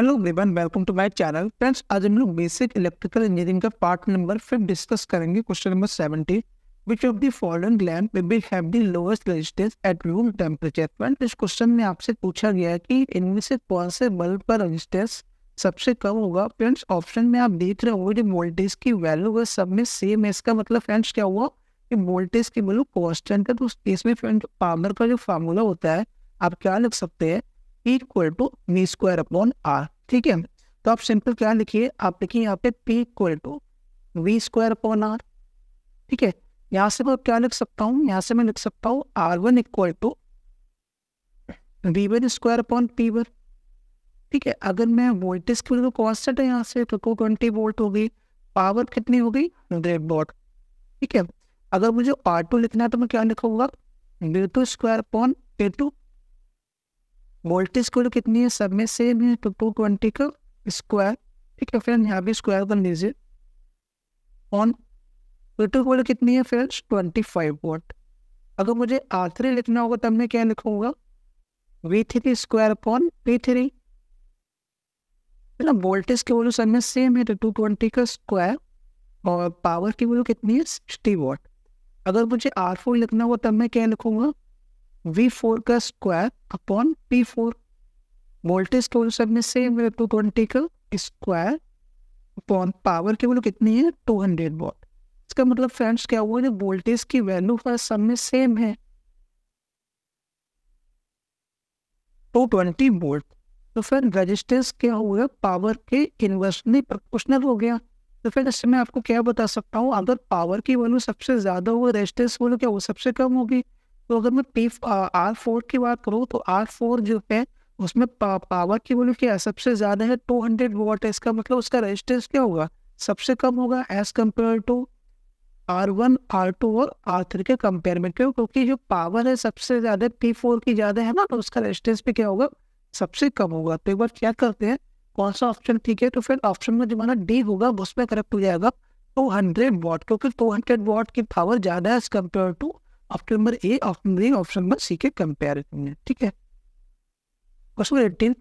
Hello everyone welcome to my channel friends आज हम लोग बेसिक इलेक्ट्रिकल इंजीनियरिंग का पार्ट नंबर फिफ्थ डिस्कस करेंगे question number seventy which of the following lamp will have the lowest resistance at room temperature friend इस question में आपसे पूछा गया है कि इनमें से कौन से बल्ब का रजिस्टेंस सबसे कम होगा फ्रेंड्स ऑप्शन में आप देख रहे हो जो वोल्टेज की वैल्यू है सब में सेम है इसका मतलब फ्रेंड्स क्या हुआ कि वोल्टेज की वैल्यू कॉन्स्टेंट है तो उस केस में फ्रेंड पावर का जो फार्मूला होता है आप क्या लिख सकते हैं equal to V square upon R ठीक है तो आप सिंपल क्या लिखिए आप लिखिए यहाँ पे P equal to V square upon R ठीक है यहाँ से मैं क्या लिख सकता हूँ यहाँ से मैं लिख सकता हूँ R one equal to V one square upon P one ठीक है अगर मैं वोल्टेज की वैल्यू कॉन्स्टेंट है यहाँ से तो टू ट्वेंटी वोल्ट हो गई पावर कितनी हो गई डेढ़ वोट ठीक है अगर मुझे आर टू लिखना है तो मैं क्या लिखूंगा V two square upon P two voltage की वैल्यू कितनी है सब में सेम है तो टू ट्वेंटी का स्क्वायर ठीक है फिर यहाँ भी स्क्वायर कर लीजिए ऑन टू की वैल्यू कितनी है फिर ट्वेंटी फाइव वोट अगर मुझे आर थ्री लिखना होगा तब मैं क्या लिखूंगा V three square upon P three मतलब वोल्टेज की वैल्यू सब में सेम है तो टू ट्वेंटी का स्क्वायर और पावर की वैल्यू कितनी है सिक्सटी वोट अगर मुझे आर फोर लिखना होगा तब मैं क्या लिखूंगा V4 का square upon P4 voltage concept में सेम है टू ट्वेंटी का स्क्वायर अपॉन पावर केवल कितनी है टू हंड्रेड वॉट इसका मतलब फ्रेंड्स क्या हुआ जो वोल्टेज की वैल्यू हर सब में सेम है टू ट्वेंटी वोल्ट तो फिर रेजिस्टेंस क्या हुआ पावर के इन्वर्सली प्रोपोर्शनल हो गया तो फिर इससे मैं आपको क्या बता सकता हूँ अगर पावर की वैल्यू सबसे ज़्यादा हो रेजिस्टेंस वैल्यू क्या वो सबसे कम होगी तो अगर मैं पी आर फोर की बात करूँ तो आर फोर जो है उसमें पा, पावर की वैल्यू क्या है सबसे ज़्यादा है टू हंड्रेड वॉट है इसका मतलब उसका रेजिस्टेंस क्या होगा सबसे कम होगा as compare to R one R two और आर थ्री के कंपेयर में क्यों क्योंकि जो पावर है सबसे ज़्यादा पी फोर की ज़्यादा है ना तो उसका रेजिस्टेंस भी क्या होगा सबसे कम होगा तो एक बार क्या करते हैं कौन सा ऑप्शन ठीक है तो फिर ऑप्शन में जो माना डी होगा उसमें करेक्ट हो जाएगा टू हंड्रेड वॉट क्योंकि टू हंड्रेड वॉट की पावर ज़्यादा है as compare to option number A option B option number C के कंपेरिजन में ठीक है question eighteen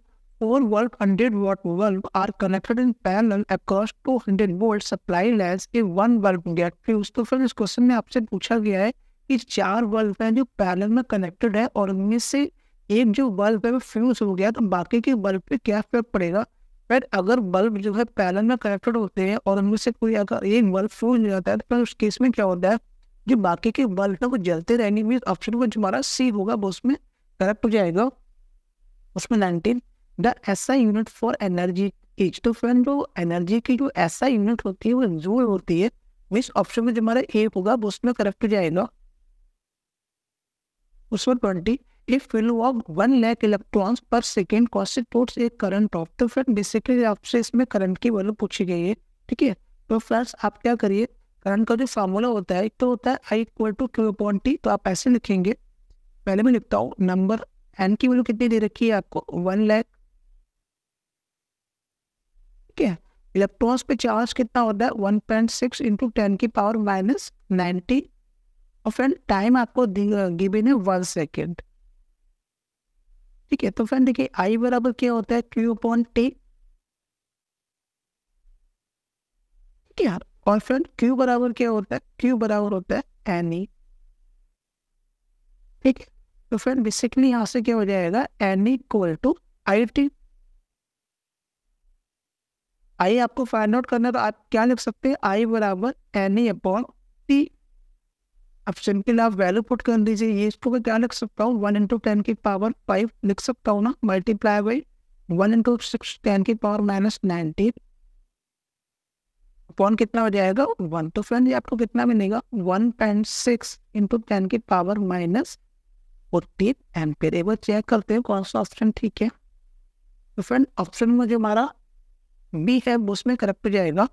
over world hundred watt bulb are connected in panel across two hundred volt supply lens के one bulb get fuse तो फिर इस question में आपसे पूछा गया है कि चार बल्ब हैं जो पैनल में कनेक्टेड है और उनमें से एक जो बल्ब है वो फ्यूज हो गया तो बाकी के बल्ब पे क्या फर्क पड़ेगा फिर अगर बल्ब जो है पैनल में कनेक्टेड होते हैं और उनमें से कोई अगर एक बल्ब फ्यूज हो जाता है तो फिर उस केस में क्या होता है जो बाकी के बल्ब ना वो जलते रहने मीन ऑप्शन वो जो हमारा सी होगा वो उसमें करेक्ट हो जाएगा उसमें नाइनटीन द ऐसा यूनिट फॉर एनर्जी एज तो फ्रेंड जो एनर्जी की जो ऐसा यूनिट होती है वो जूल होती है मीन्स ऑप्शन में जो हमारा ए होगा वो उसमें करेक्ट हो जाएगा उसमें twenty if if of one lakh electrons per second cost constitutes एक करंट ऑफ तो फ्रेंड बेसिकली आपसे इसमें करंट की वैल्यू पूछी गई है ठीक है तो फ्रेंड्स आप क्या करिए करंट का जो फार्मूला होता है एक तो होता है I equal to Q upon T तो आप ऐसे लिखेंगे पहले मैं लिखता हूँ नंबर एन की वैल्यू कितनी दे रखी है आपको वन लैख ठीक है इलेक्ट्रॉन्स पे चार्ज कितना होता है one point six into ten की पावर माइनस नाइन्टी और फ्रेंड टाइम आपको गिवन है वन सेकेंड ठीक है तो फ्रेंड देखिए आई बराबर क्या होता है क्यू अपॉन टी और फ्रेंड क्यू बराबर क्या होता है क्यू बराबर होता है एन ई ठीक तो फ्रेंड बेसिकली यहां से क्या हो जाएगा N equal to I T I आपको फाइंड आउट करना है तो आप क्या लिख सकते हैं आई बराबर एन ई अपॉन टी अब सिंपल आप वैल्यू पुट कर दीजिए ये इसको मैं क्या लिख सकता हूँ वन इंटू टेन की पावर फाइव लिख सकता हूँ ना multiply by one into six ten की पावर माइनस नाइनटीन कूपन कितना हो जाएगा वन तो फ्रेंड आपको कितना मिलेगा one point six into ten की पावर माइनस फोर्टीन पे एक बार चेक करते हैं कौन सा ऑप्शन ठीक है तो फ्रेंड ऑप्शन में जो हमारा बी है वो उसमें करेक्ट हो जाएगा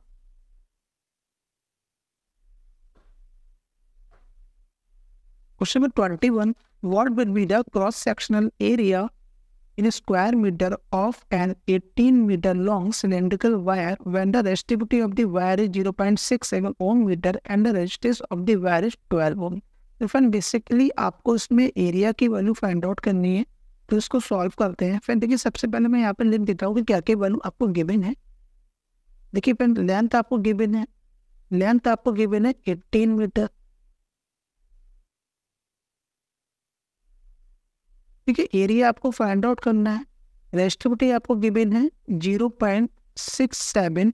question number twenty one what will be the cross sectional area in square meter of an 18 meter long cylindrical wire when the resistivity of the wire is 0.67 ohm meter and the resistance of the wire is 12 ohm. तो friend basically आपको उसमें area की value find out करनी है तो इसको solve करते हैं फ्रेंड देखिए सबसे पहले मैं यहाँ पर लिख देता हूँ कि क्या क्या वैल्यू आपको गिवन है देखिए फ्रेंड लेंथ आपको गिवन है लेंथ आपको गिवन है 18 मीटर ठीक है एरिया आपको फाइंड आउट करना है रेस्टिविटी आपको गिवन है zero point six seven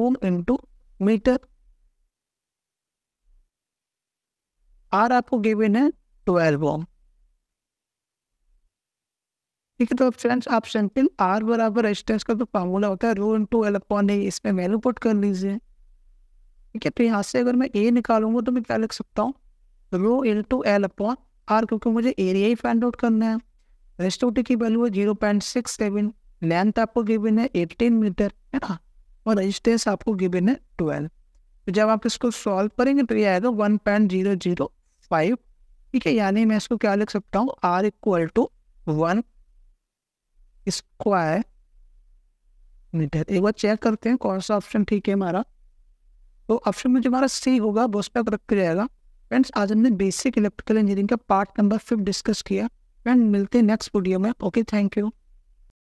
ohm into metre R आपको गिवन है ट्वेल्व ओम ठीक है तो फ्रेंड्स आप सिंपल आर बराबर रेजिस्टेंस का तो फॉर्मूला होता है rho into L upon A इसमें वैल्यू पुट कर लीजिए ठीक है तो यहाँ से अगर मैं ए निकालूंगा तो मैं क्या लिख सकता हूँ rho into L upon R क्योंकि मुझे एरिया ही फाइंड आउट करना है रेस्ट ऑफ की वैल्यू है zero point six seven length आपको गिवन है एटीन मीटर है ना और रजिस्टेंस आपको गिवन है ट्वेल्व तो जब आप इसको सॉल्व करेंगे तो ये आएगा one point zero zero five ठीक है यानी मैं इसको क्या लिख सकता हूँ R equal to one square metre एक बार चेक करते हैं कौन सा ऑप्शन ठीक है हमारा तो ऑप्शन में जो हमारा सी होगा वो उस पर रख जाएगा फ्रेंड्स आज हमने बेसिक इलेक्ट्रिकल इंजीनियरिंग का पार्ट नंबर फिफ्थ डिस्कस किया फ्रेंड मिलते हैं नेक्स्ट वीडियो में ओके थैंक यू